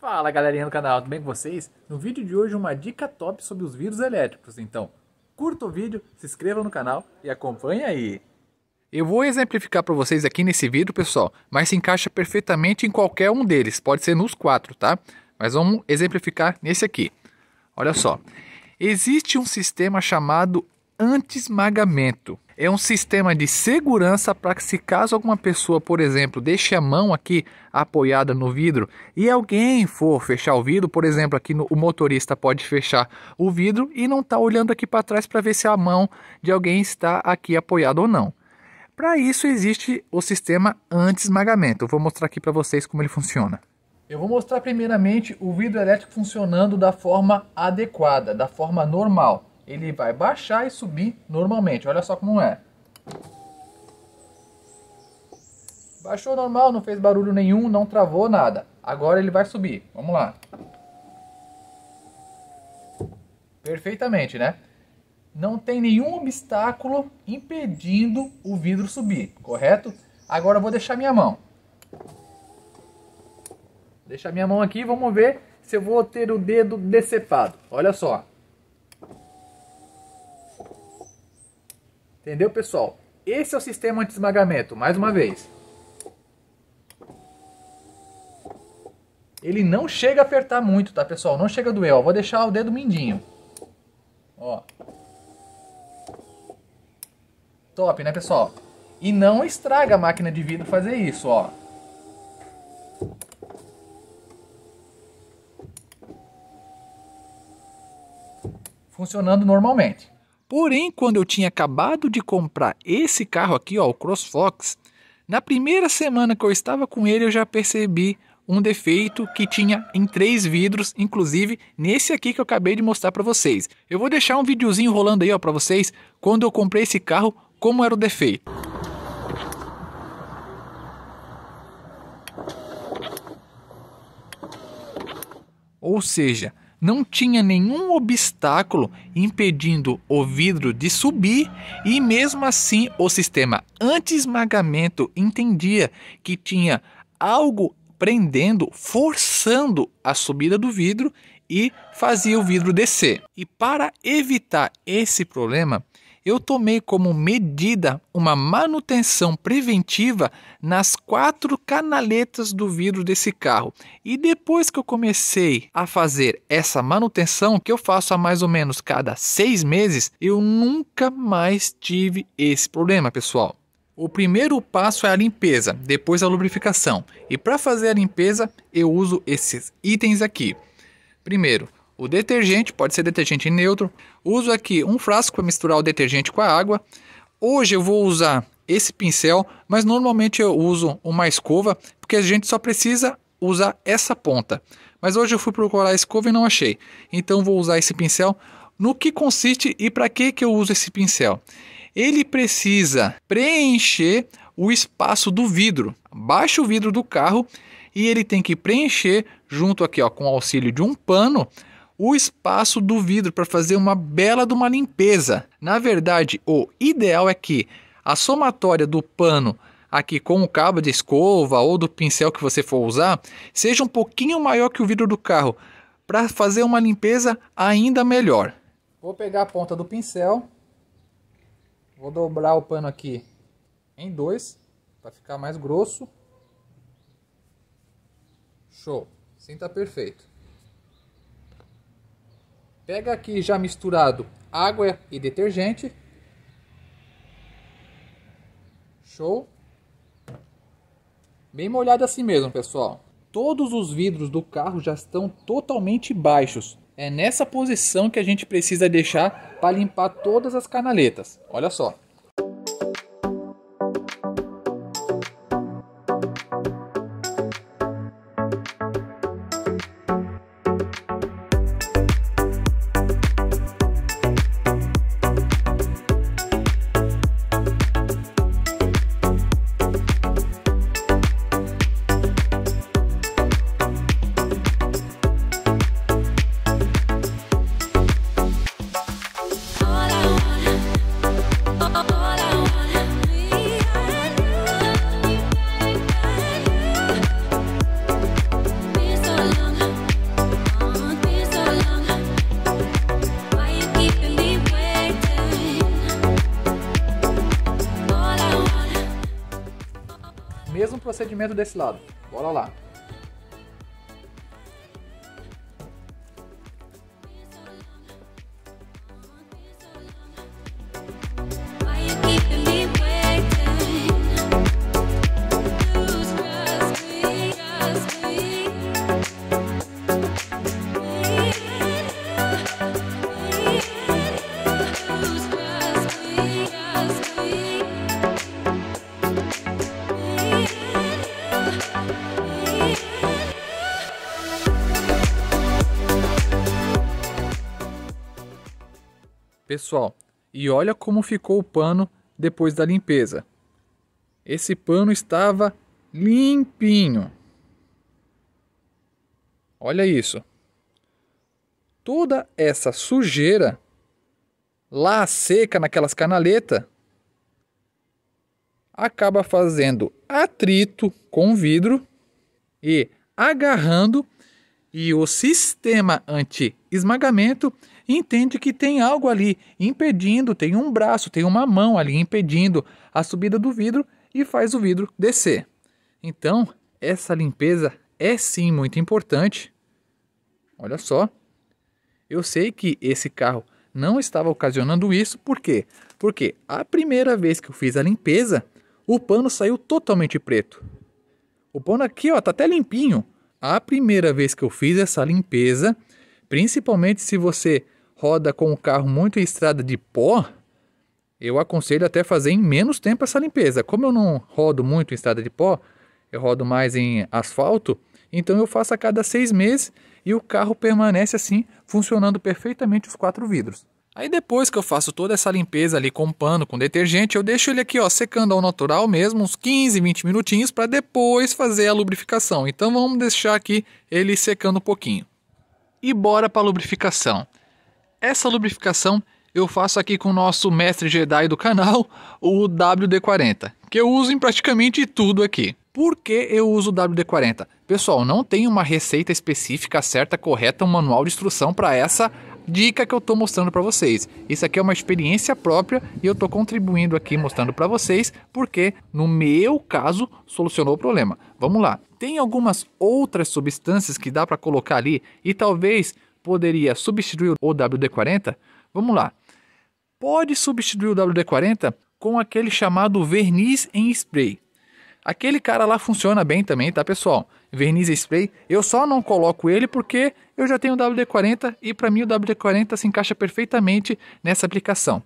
Fala galerinha do canal, tudo bem com vocês? No vídeo de hoje uma dica top sobre os vírus elétricos, então curta o vídeo, se inscreva no canal e acompanhe aí! Eu vou exemplificar para vocês aqui nesse vídeo pessoal, mas se encaixa perfeitamente em qualquer um deles, pode ser nos quatro, tá? Mas vamos exemplificar nesse aqui. Olha só, existe um sistema chamado anti-esmagamento. É um sistema de segurança para que se caso alguma pessoa, por exemplo, deixe a mão aqui apoiada no vidro e alguém for fechar o vidro, por exemplo, aqui no, o motorista pode fechar o vidro e não está olhando aqui para trás para ver se a mão de alguém está aqui apoiada ou não. Para isso existe o sistema anti-esmagamento. vou mostrar aqui para vocês como ele funciona. Eu vou mostrar primeiramente o vidro elétrico funcionando da forma adequada, da forma normal ele vai baixar e subir normalmente. Olha só como é. Baixou normal, não fez barulho nenhum, não travou nada. Agora ele vai subir. Vamos lá. Perfeitamente, né? Não tem nenhum obstáculo impedindo o vidro subir, correto? Agora eu vou deixar minha mão. Deixar minha mão aqui, vamos ver se eu vou ter o dedo decepado. Olha só. Entendeu, pessoal? Esse é o sistema anti-esmagamento, mais uma vez. Ele não chega a apertar muito, tá, pessoal? Não chega a doer. Ó. Vou deixar o dedo mindinho. Ó. Top, né, pessoal? E não estraga a máquina de vidro fazer isso, ó. Funcionando normalmente. Porém, quando eu tinha acabado de comprar esse carro aqui, ó, o CrossFox, na primeira semana que eu estava com ele, eu já percebi um defeito que tinha em três vidros, inclusive nesse aqui que eu acabei de mostrar para vocês. Eu vou deixar um videozinho rolando aí para vocês, quando eu comprei esse carro, como era o defeito. Ou seja, não tinha nenhum obstáculo impedindo o vidro de subir, e mesmo assim o sistema anti-esmagamento entendia que tinha algo prendendo, forçando a subida do vidro e fazia o vidro descer. E para evitar esse problema, eu tomei como medida uma manutenção preventiva nas quatro canaletas do vidro desse carro. E depois que eu comecei a fazer essa manutenção, que eu faço a mais ou menos cada seis meses, eu nunca mais tive esse problema, pessoal. O primeiro passo é a limpeza, depois a lubrificação. E para fazer a limpeza, eu uso esses itens aqui. Primeiro, o detergente pode ser detergente neutro. Uso aqui um frasco para misturar o detergente com a água. Hoje eu vou usar esse pincel, mas normalmente eu uso uma escova, porque a gente só precisa usar essa ponta. Mas hoje eu fui procurar a escova e não achei. Então vou usar esse pincel. No que consiste e para que que eu uso esse pincel? Ele precisa preencher o espaço do vidro. Baixa o vidro do carro e ele tem que preencher junto aqui, ó, com o auxílio de um pano o espaço do vidro para fazer uma bela de uma limpeza. Na verdade, o ideal é que a somatória do pano aqui com o cabo de escova ou do pincel que você for usar seja um pouquinho maior que o vidro do carro para fazer uma limpeza ainda melhor. Vou pegar a ponta do pincel, vou dobrar o pano aqui em dois para ficar mais grosso. Show, assim tá perfeito. Pega aqui já misturado água e detergente. Show? Bem molhado assim mesmo, pessoal. Todos os vidros do carro já estão totalmente baixos. É nessa posição que a gente precisa deixar para limpar todas as canaletas. Olha só. procedimento desse lado. Bora lá. Pessoal, e olha como ficou o pano depois da limpeza. Esse pano estava limpinho. Olha isso. Toda essa sujeira lá seca naquelas canaletas acaba fazendo atrito com o vidro e agarrando e o sistema anti-esmagamento entende que tem algo ali impedindo, tem um braço, tem uma mão ali impedindo a subida do vidro e faz o vidro descer. Então, essa limpeza é sim muito importante. Olha só. Eu sei que esse carro não estava ocasionando isso, por quê? Porque a primeira vez que eu fiz a limpeza, o pano saiu totalmente preto. O pano aqui, ó, tá até limpinho. A primeira vez que eu fiz essa limpeza, principalmente se você roda com o carro muito em estrada de pó, eu aconselho até fazer em menos tempo essa limpeza. Como eu não rodo muito em estrada de pó, eu rodo mais em asfalto, então eu faço a cada seis meses e o carro permanece assim, funcionando perfeitamente os quatro vidros. Aí depois que eu faço toda essa limpeza ali com pano, com detergente, eu deixo ele aqui ó, secando ao natural mesmo, uns 15, 20 minutinhos, para depois fazer a lubrificação. Então vamos deixar aqui ele secando um pouquinho. E bora para a lubrificação. Essa lubrificação eu faço aqui com o nosso mestre Jedi do canal, o WD-40, que eu uso em praticamente tudo aqui. Por que eu uso o WD-40? Pessoal, não tem uma receita específica, certa, correta, um manual de instrução para essa dica que eu estou mostrando para vocês. Isso aqui é uma experiência própria e eu estou contribuindo aqui mostrando para vocês porque no meu caso solucionou o problema. Vamos lá. Tem algumas outras substâncias que dá para colocar ali e talvez poderia substituir o WD-40? Vamos lá. Pode substituir o WD-40 com aquele chamado verniz em spray. Aquele cara lá funciona bem também, tá pessoal? Verniz em spray. Eu só não coloco ele porque eu já tenho o WD-40 e para mim o WD-40 se encaixa perfeitamente nessa aplicação.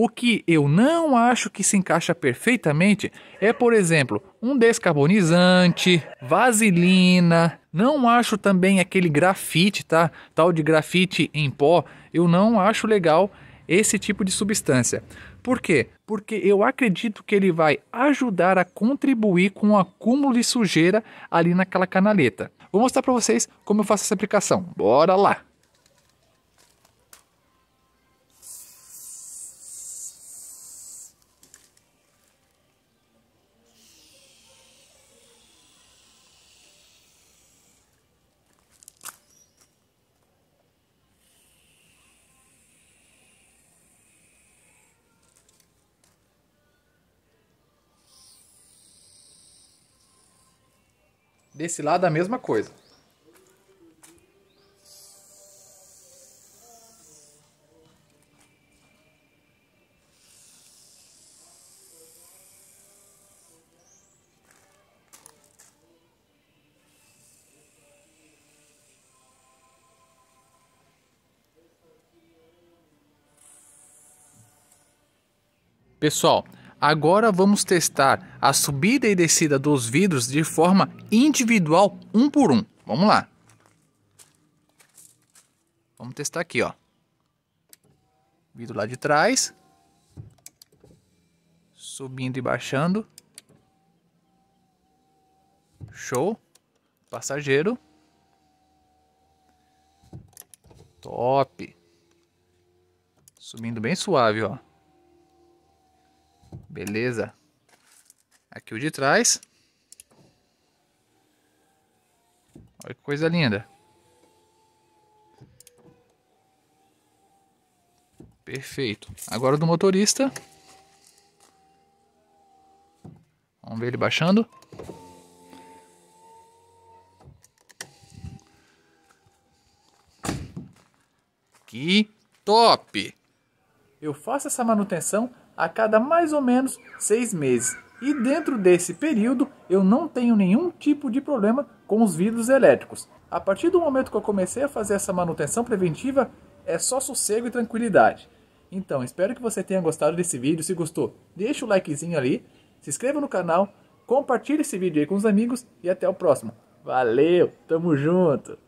O que eu não acho que se encaixa perfeitamente é, por exemplo, um descarbonizante, vaselina. Não acho também aquele grafite, tá? Tal de grafite em pó. Eu não acho legal esse tipo de substância. Por quê? Porque eu acredito que ele vai ajudar a contribuir com o acúmulo de sujeira ali naquela canaleta. Vou mostrar para vocês como eu faço essa aplicação. Bora lá! Desse lado a mesma coisa. Pessoal, Agora vamos testar a subida e descida dos vidros de forma individual, um por um. Vamos lá. Vamos testar aqui, ó. Vidro lá de trás. Subindo e baixando. Show. Passageiro. Top. Subindo bem suave, ó. Beleza. Aqui o de trás. Olha que coisa linda. Perfeito. Agora o do motorista. Vamos ver ele baixando. Que top! Eu faço essa manutenção a cada mais ou menos seis meses. E dentro desse período eu não tenho nenhum tipo de problema com os vidros elétricos. A partir do momento que eu comecei a fazer essa manutenção preventiva, é só sossego e tranquilidade. Então, espero que você tenha gostado desse vídeo. Se gostou, deixa o likezinho ali, se inscreva no canal, compartilhe esse vídeo aí com os amigos e até o próximo. Valeu, tamo junto!